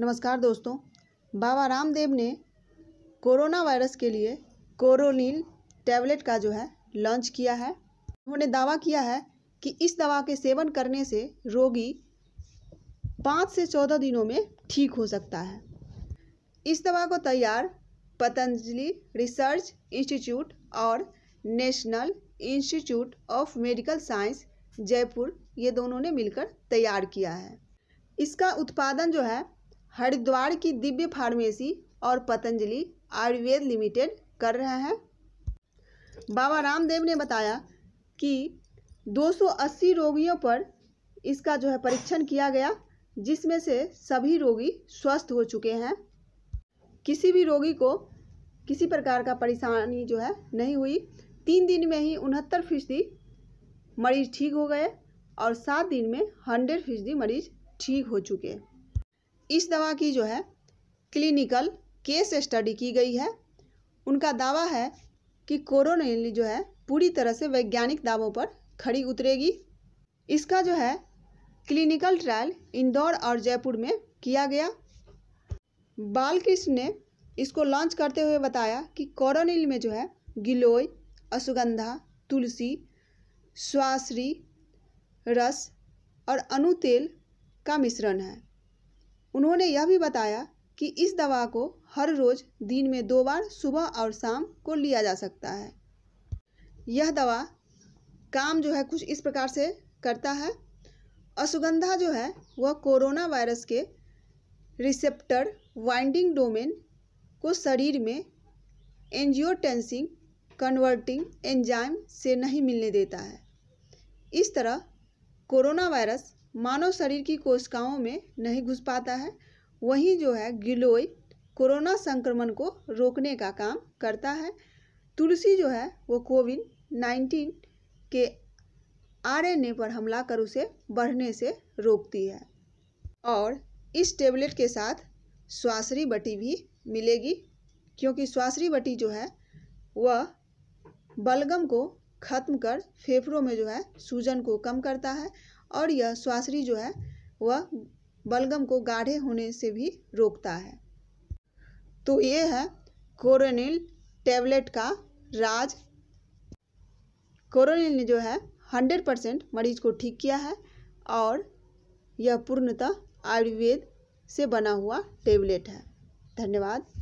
नमस्कार दोस्तों बाबा रामदेव ने कोरोना वायरस के लिए कोरोनिल टैबलेट का जो है लॉन्च किया है उन्होंने दावा किया है कि इस दवा के सेवन करने से रोगी पाँच से चौदह दिनों में ठीक हो सकता है इस दवा को तैयार पतंजलि रिसर्च इंस्टीट्यूट और national institute of medical science Jaipur ये दोनों ने मिलकर तैयार किया है इसका उत्पादन जो है हरिद्वार की दिव्य फार्मेसी और पतंजलि आयुर्वेद लिमिटेड कर रहे हैं बाबा रामदेव ने बताया कि 280 रोगियों पर इसका जो है परीक्षण किया गया जिसमें से सभी रोगी स्वस्थ हो चुके हैं किसी भी रोगी को किसी प्रकार का परेशानी जो है नहीं हुई तीन दिन में ही उनहत्तर फीसदी मरीज ठीक हो गए और सात दिन में हंड्रेड फीसदी मरीज ठीक हो चुके इस दवा की जो है क्लिनिकल केस स्टडी की गई है उनका दावा है कि कोरोनिल जो है पूरी तरह से वैज्ञानिक दावों पर खड़ी उतरेगी इसका जो है क्लिनिकल ट्रायल इंदौर और जयपुर में किया गया बालकृष्ण ने इसको लॉन्च करते हुए बताया कि कोरोनिल में जो है गिलोय अश्वगंधा तुलसी स्वासरी रस और अनुतेल का मिश्रण है उन्होंने यह भी बताया कि इस दवा को हर रोज़ दिन में दो बार सुबह और शाम को लिया जा सकता है यह दवा काम जो है कुछ इस प्रकार से करता है असुगंधा जो है वह कोरोना वायरस के रिसेप्टर वाइंडिंग डोमेन को शरीर में एंजियोटेंसिंग कन्वर्टिंग एंजाइम से नहीं मिलने देता है इस तरह कोरोना वायरस मानव शरीर की कोशिकाओं में नहीं घुस पाता है वहीं जो है गिलोय कोरोना संक्रमण को रोकने का काम करता है तुलसी जो है वो कोविड नाइन्टीन के आरएनए पर हमला कर उसे बढ़ने से रोकती है और इस टेबलेट के साथ स्वासरी बटी भी मिलेगी क्योंकि स्वासरी बटी जो है वह बलगम को ख़त्म कर फेफड़ों में जो है सूजन को कम करता है और यह स्वासरी जो है वह बलगम को गाढ़े होने से भी रोकता है तो ये है कोरोनिल टेबलेट का राज कोरोनिल ने जो है हंड्रेड परसेंट मरीज को ठीक किया है और यह पूर्णतः आयुर्वेद से बना हुआ टेबलेट है धन्यवाद